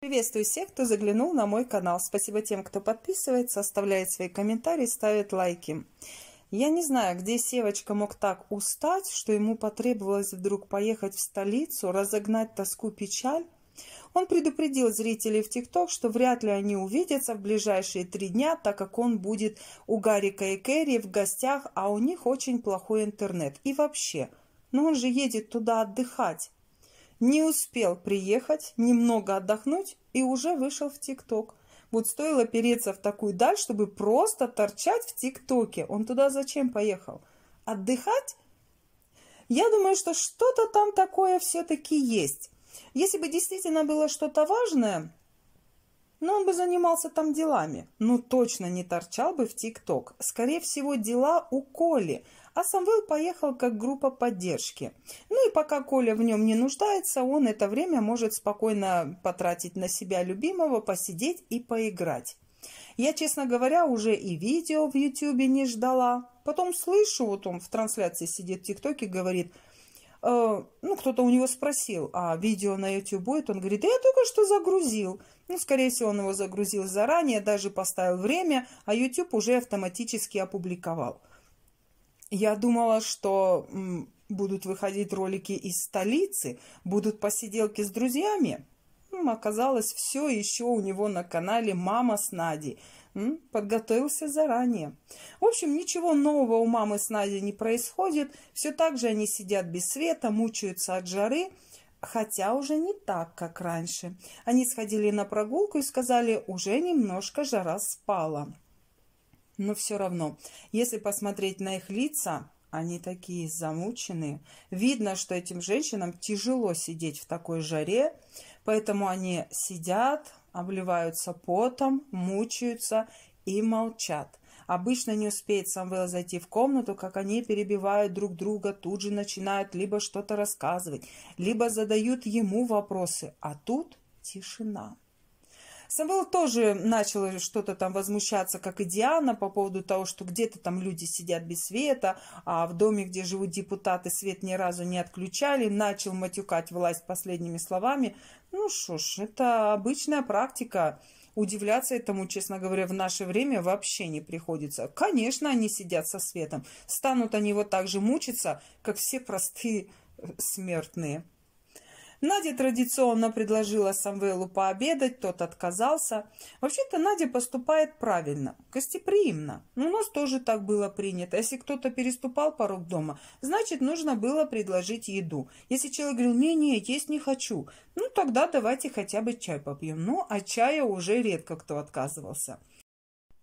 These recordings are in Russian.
Приветствую всех, кто заглянул на мой канал. Спасибо тем, кто подписывается, оставляет свои комментарии, ставит лайки. Я не знаю, где Севочка мог так устать, что ему потребовалось вдруг поехать в столицу, разогнать тоску печаль. Он предупредил зрителей в ТикТок, что вряд ли они увидятся в ближайшие три дня, так как он будет у Гарика и Кэрри в гостях, а у них очень плохой интернет. И вообще, но ну он же едет туда отдыхать. Не успел приехать, немного отдохнуть и уже вышел в ТикТок. Вот стоило переться в такую даль, чтобы просто торчать в ТикТоке. Он туда зачем поехал? Отдыхать? Я думаю, что что-то там такое все-таки есть. Если бы действительно было что-то важное, но он бы занимался там делами. Ну, точно не торчал бы в ТикТок. Скорее всего, дела у Коли. А Самвел поехал как группа поддержки. Ну и пока Коля в нем не нуждается, он это время может спокойно потратить на себя любимого, посидеть и поиграть. Я, честно говоря, уже и видео в Ютьюбе не ждала. Потом слышу, вот он в трансляции сидит в ТикТоке, говорит – Э, ну, кто-то у него спросил, а видео на YouTube будет? Он говорит, да я только что загрузил. Ну, скорее всего, он его загрузил заранее, даже поставил время, а YouTube уже автоматически опубликовал. Я думала, что будут выходить ролики из столицы, будут посиделки с друзьями. Оказалось, все еще у него на канале «Мама с Надей». Подготовился заранее. В общем, ничего нового у мамы с Надей не происходит. Все так же они сидят без света, мучаются от жары, хотя уже не так, как раньше. Они сходили на прогулку и сказали, уже немножко жара спала. Но все равно, если посмотреть на их лица, они такие замученные. Видно, что этим женщинам тяжело сидеть в такой жаре, Поэтому они сидят, обливаются потом, мучаются и молчат. Обычно не успеет Самвел зайти в комнату, как они перебивают друг друга, тут же начинают либо что-то рассказывать, либо задают ему вопросы, а тут тишина. Самвел тоже начал что-то там возмущаться, как и Диана, по поводу того, что где-то там люди сидят без света, а в доме, где живут депутаты, свет ни разу не отключали, начал матюкать власть последними словами. Ну что ж, это обычная практика. Удивляться этому, честно говоря, в наше время вообще не приходится. Конечно, они сидят со светом. Станут они вот так же мучиться, как все простые смертные. Надя традиционно предложила Самвелу пообедать, тот отказался. Вообще-то Надя поступает правильно, гостеприимно. у нас тоже так было принято. Если кто-то переступал порог дома, значит, нужно было предложить еду. Если человек говорил, не-не, есть не хочу, ну тогда давайте хотя бы чай попьем. Ну, а чая уже редко кто отказывался.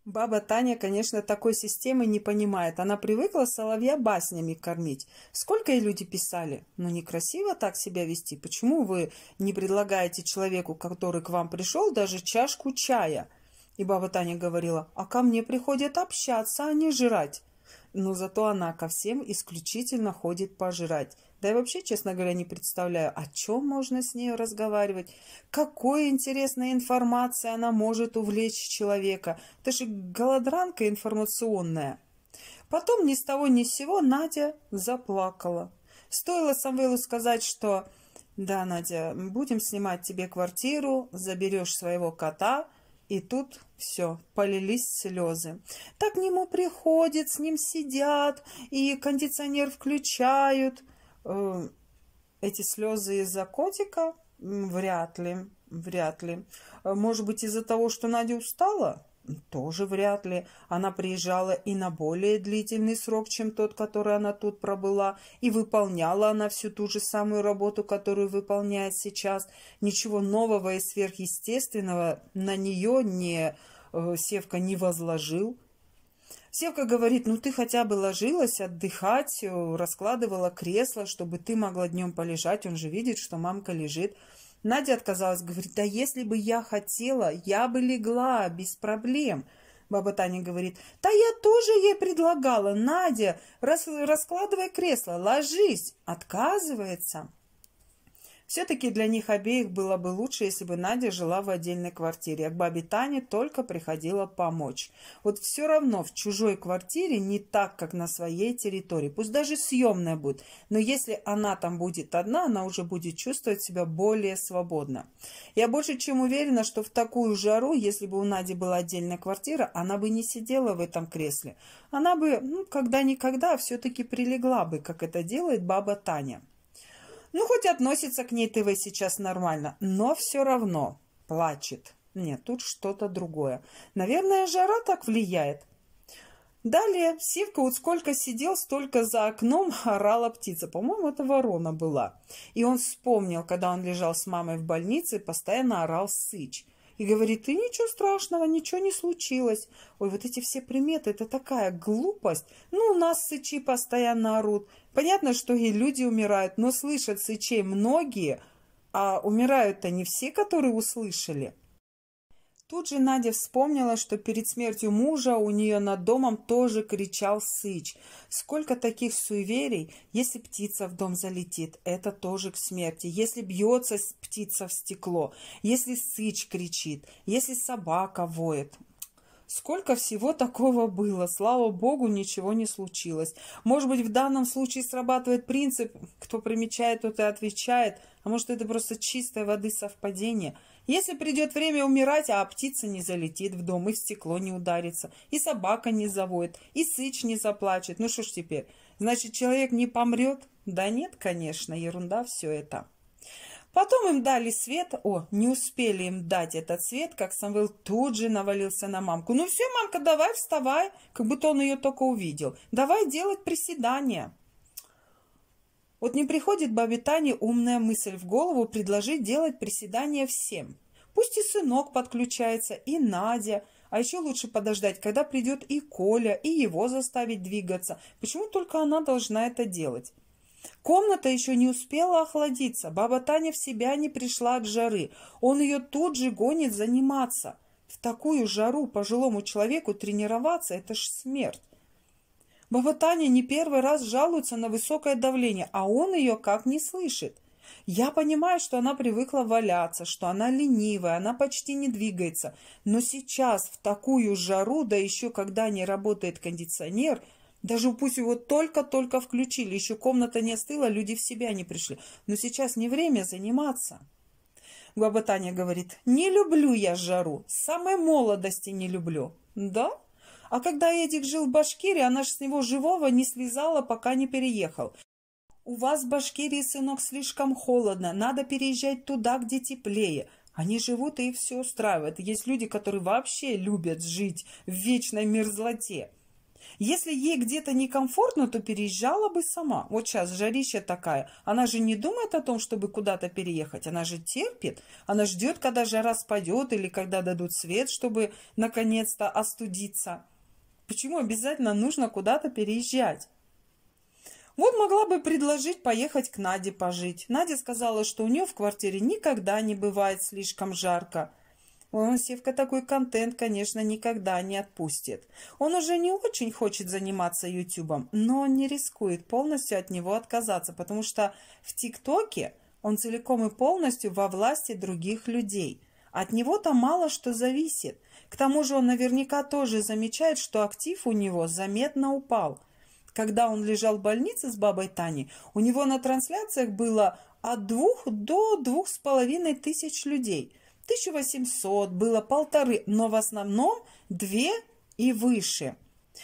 Баба Таня, конечно, такой системы не понимает. Она привыкла соловья баснями кормить. Сколько и люди писали. Но ну, некрасиво так себя вести. Почему вы не предлагаете человеку, который к вам пришел, даже чашку чая? И баба Таня говорила, а ко мне приходят общаться, а не жрать. Но зато она ко всем исключительно ходит пожрать. Да и вообще, честно говоря, не представляю, о чем можно с нею разговаривать. Какой интересной информацией она может увлечь человека. Это же голодранка информационная. Потом ни с того ни с сего Надя заплакала. Стоило Самвелу сказать, что «Да, Надя, будем снимать тебе квартиру, заберешь своего кота», и тут все, полились слезы. Так к нему приходят, с ним сидят, и кондиционер включают – Эм, эти слезы из-за котика? Вряд ли, вряд ли. Э, может быть, из-за того, что Надя устала? Тоже вряд ли. Она приезжала и на более длительный срок, чем тот, который она тут пробыла, и выполняла она всю ту же самую работу, которую выполняет сейчас. Ничего нового и сверхъестественного на нее не э, Севка не возложил. Севка говорит, ну ты хотя бы ложилась отдыхать, э, раскладывала кресло, чтобы ты могла днем полежать. Он же видит, что мамка лежит. Надя отказалась, говорит, да если бы я хотела, я бы легла без проблем. Баба Таня говорит, да я тоже ей предлагала, Надя, раскладывай кресло, ложись. Отказывается. Все-таки для них обеих было бы лучше, если бы Надя жила в отдельной квартире, а к бабе Тане только приходила помочь. Вот все равно в чужой квартире не так, как на своей территории, пусть даже съемная будет, но если она там будет одна, она уже будет чувствовать себя более свободно. Я больше чем уверена, что в такую жару, если бы у Нади была отдельная квартира, она бы не сидела в этом кресле. Она бы, ну, когда-никогда все-таки прилегла бы, как это делает баба Таня. Ну, хоть относится к ней ТВ сейчас нормально, но все равно плачет. Нет, тут что-то другое. Наверное, жара так влияет. Далее Сивка вот сколько сидел, столько за окном орала птица. По-моему, это ворона была. И он вспомнил, когда он лежал с мамой в больнице, постоянно орал сыч и говорит, и ничего страшного, ничего не случилось. Ой, вот эти все приметы, это такая глупость. Ну, у нас сычи постоянно орут. Понятно, что и люди умирают, но слышат сычей многие, а умирают-то не все, которые услышали. Тут же Надя вспомнила, что перед смертью мужа у нее над домом тоже кричал Сыч. Сколько таких суеверий, если птица в дом залетит, это тоже к смерти. Если бьется птица в стекло, если Сыч кричит, если собака воет. Сколько всего такого было, слава богу, ничего не случилось. Может быть, в данном случае срабатывает принцип «кто примечает, тот и отвечает», а может, это просто чистой воды совпадение – если придет время умирать, а птица не залетит в дом, и в стекло не ударится, и собака не завоет, и сыч не заплачет. Ну что ж теперь, значит, человек не помрет? Да нет, конечно, ерунда все это. Потом им дали свет. О, не успели им дать этот свет, как Самвел тут же навалился на мамку. «Ну все, мамка, давай, вставай!» Как будто он ее только увидел. «Давай делать приседания!» Вот не приходит бабе Тане умная мысль в голову предложить делать приседания всем. Пусть и сынок подключается, и Надя, а еще лучше подождать, когда придет и Коля, и его заставить двигаться. Почему только она должна это делать? Комната еще не успела охладиться, баба Таня в себя не пришла от жары. Он ее тут же гонит заниматься. В такую жару пожилому человеку тренироваться – это ж смерть. Бабатаня не первый раз жалуется на высокое давление, а он ее как не слышит. Я понимаю, что она привыкла валяться, что она ленивая, она почти не двигается. Но сейчас в такую жару, да еще когда не работает кондиционер, даже пусть его только-только включили, еще комната не остыла, люди в себя не пришли. Но сейчас не время заниматься. Баба говорит, не люблю я жару, с самой молодости не люблю. Да? А когда Эдик жил в Башкирии, она ж с него живого не слезала, пока не переехал. «У вас в Башкирии, сынок, слишком холодно, надо переезжать туда, где теплее». Они живут и все устраивают. Есть люди, которые вообще любят жить в вечной мерзлоте. Если ей где-то некомфортно, то переезжала бы сама. Вот сейчас жарища такая. Она же не думает о том, чтобы куда-то переехать. Она же терпит. Она ждет, когда жара спадет или когда дадут свет, чтобы наконец-то остудиться. Почему обязательно нужно куда-то переезжать? Вот могла бы предложить поехать к Наде пожить. Надя сказала, что у нее в квартире никогда не бывает слишком жарко. Он Севка такой контент, конечно, никогда не отпустит. Он уже не очень хочет заниматься Ютубом, но он не рискует полностью от него отказаться, потому что в ТикТоке он целиком и полностью во власти других людей – от него-то мало что зависит. К тому же он наверняка тоже замечает, что актив у него заметно упал. Когда он лежал в больнице с бабой Таней, у него на трансляциях было от двух до двух с половиной тысяч людей. 1800 было полторы, но в основном две и выше.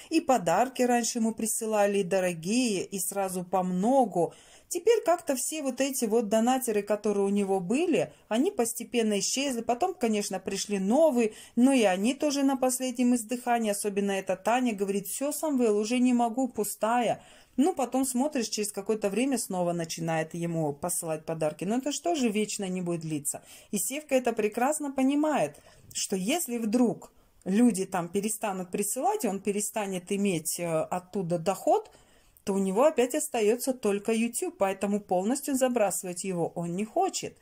И подарки раньше ему присылали, и дорогие, и сразу по многу. Теперь как-то все вот эти вот донатеры, которые у него были, они постепенно исчезли. Потом, конечно, пришли новые, но и они тоже на последнем издыхании, особенно эта Таня, говорит, все, Самвел, уже не могу, пустая. Ну, потом смотришь, через какое-то время снова начинает ему посылать подарки. Но это что же вечно не будет длиться? И Севка это прекрасно понимает, что если вдруг люди там перестанут присылать, и он перестанет иметь э, оттуда доход – то у него опять остается только YouTube, поэтому полностью забрасывать его он не хочет.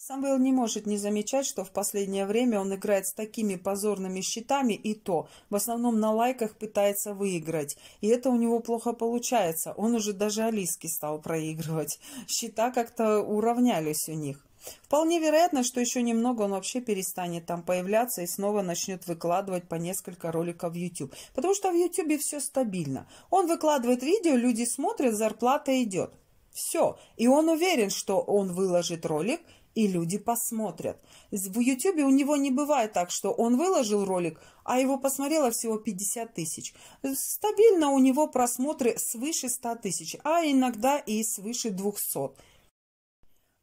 Самвел не может не замечать, что в последнее время он играет с такими позорными счетами и то, в основном на лайках пытается выиграть. И это у него плохо получается, он уже даже Алиске стал проигрывать. Счета как-то уравнялись у них. Вполне вероятно, что еще немного он вообще перестанет там появляться и снова начнет выкладывать по несколько роликов в YouTube. Потому что в YouTube все стабильно. Он выкладывает видео, люди смотрят, зарплата идет. Все. И он уверен, что он выложит ролик, и люди посмотрят. В YouTube у него не бывает так, что он выложил ролик, а его посмотрело всего 50 тысяч. Стабильно у него просмотры свыше 100 тысяч, а иногда и свыше 200.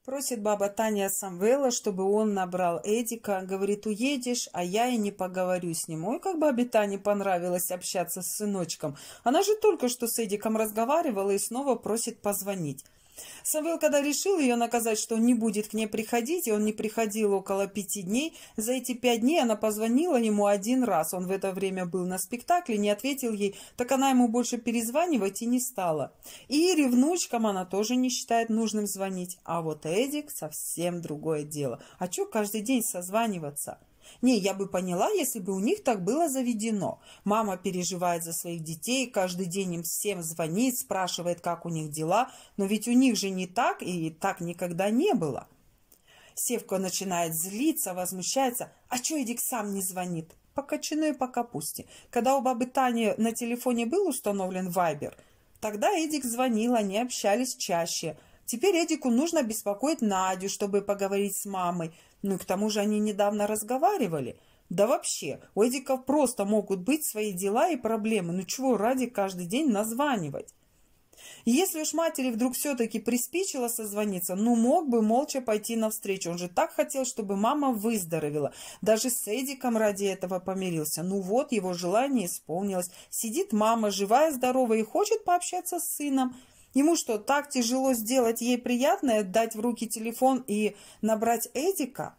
Просит баба Таня Самвела, чтобы он набрал Эдика. Говорит, уедешь, а я и не поговорю с ним. Ой, как бабе Тане понравилось общаться с сыночком. Она же только что с Эдиком разговаривала и снова просит позвонить. Самвел, когда решил ее наказать, что он не будет к ней приходить, и он не приходил около пяти дней, за эти пять дней она позвонила ему один раз. Он в это время был на спектакле, не ответил ей, так она ему больше перезванивать и не стала. И ревнучкам она тоже не считает нужным звонить. А вот Эдик совсем другое дело. А что каждый день созваниваться? Не, я бы поняла, если бы у них так было заведено. Мама переживает за своих детей, каждый день им всем звонит, спрашивает, как у них дела, но ведь у них же не так и так никогда не было. Севка начинает злиться, возмущается. А чё Эдик сам не звонит? По кочану и по капусте. Когда у бабы Тани на телефоне был установлен вайбер, тогда Эдик звонил, они общались чаще. Теперь Эдику нужно беспокоить Надю, чтобы поговорить с мамой. Ну к тому же они недавно разговаривали. Да вообще, у Эдиков просто могут быть свои дела и проблемы. Ну чего ради каждый день названивать? если уж матери вдруг все-таки приспичило созвониться, ну мог бы молча пойти навстречу. Он же так хотел, чтобы мама выздоровела. Даже с Эдиком ради этого помирился. Ну вот, его желание исполнилось. Сидит мама, живая, здоровая, и хочет пообщаться с сыном – Ему что, так тяжело сделать ей приятное, дать в руки телефон и набрать Эдика?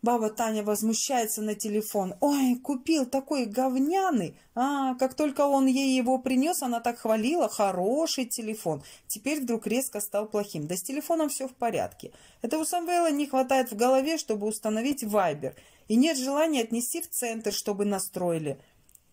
Баба Таня возмущается на телефон. «Ой, купил такой говняный! А, как только он ей его принес, она так хвалила. Хороший телефон. Теперь вдруг резко стал плохим. Да с телефоном все в порядке. Это у Самвела не хватает в голове, чтобы установить вайбер. И нет желания отнести в центр, чтобы настроили.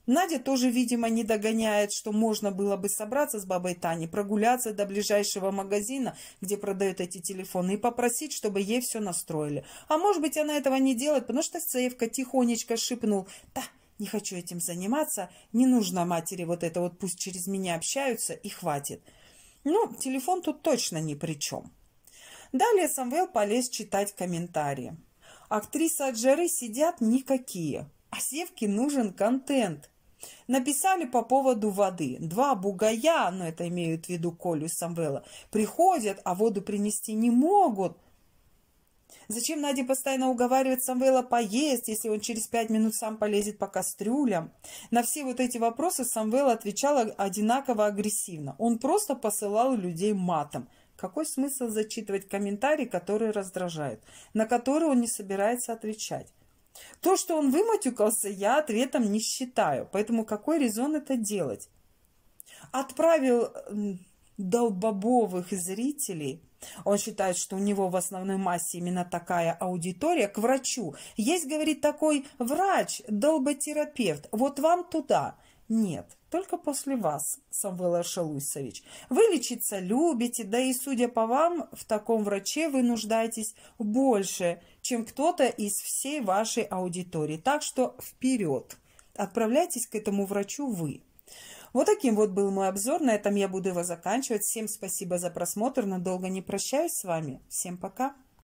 Надя тоже, видимо, не догоняет, что можно было бы собраться с бабой Таней, прогуляться до ближайшего магазина, где продают эти телефоны, и попросить, чтобы ей все настроили. А может быть, она этого не делает, потому что Сеевка тихонечко шипнул: «Да, не хочу этим заниматься, не нужно матери вот это вот, пусть через меня общаются и хватит». Ну, телефон тут точно ни при чем. Далее Самвел полез читать комментарии. Актрисы от жары сидят никакие, а Севке нужен контент – Написали по поводу воды. Два бугая, но ну, это имеют в виду Колю Самвела, приходят, а воду принести не могут. Зачем Наде постоянно уговаривать Самвела поесть, если он через пять минут сам полезет по кастрюлям? На все вот эти вопросы Самвел отвечал одинаково агрессивно. Он просто посылал людей матом. Какой смысл зачитывать комментарий, который раздражает, на который он не собирается отвечать? То, что он выматюкался, я ответом не считаю, поэтому какой резон это делать? Отправил долбобовых зрителей. Он считает, что у него в основной массе именно такая аудитория к врачу. Есть, говорит, такой врач, долботерапевт. Вот вам туда. Нет, только после вас, Самвел Шалусович. Вы лечиться любите, да и, судя по вам, в таком враче вы нуждаетесь больше, чем кто-то из всей вашей аудитории. Так что вперед! Отправляйтесь к этому врачу вы. Вот таким вот был мой обзор. На этом я буду его заканчивать. Всем спасибо за просмотр. Надолго не прощаюсь с вами. Всем пока!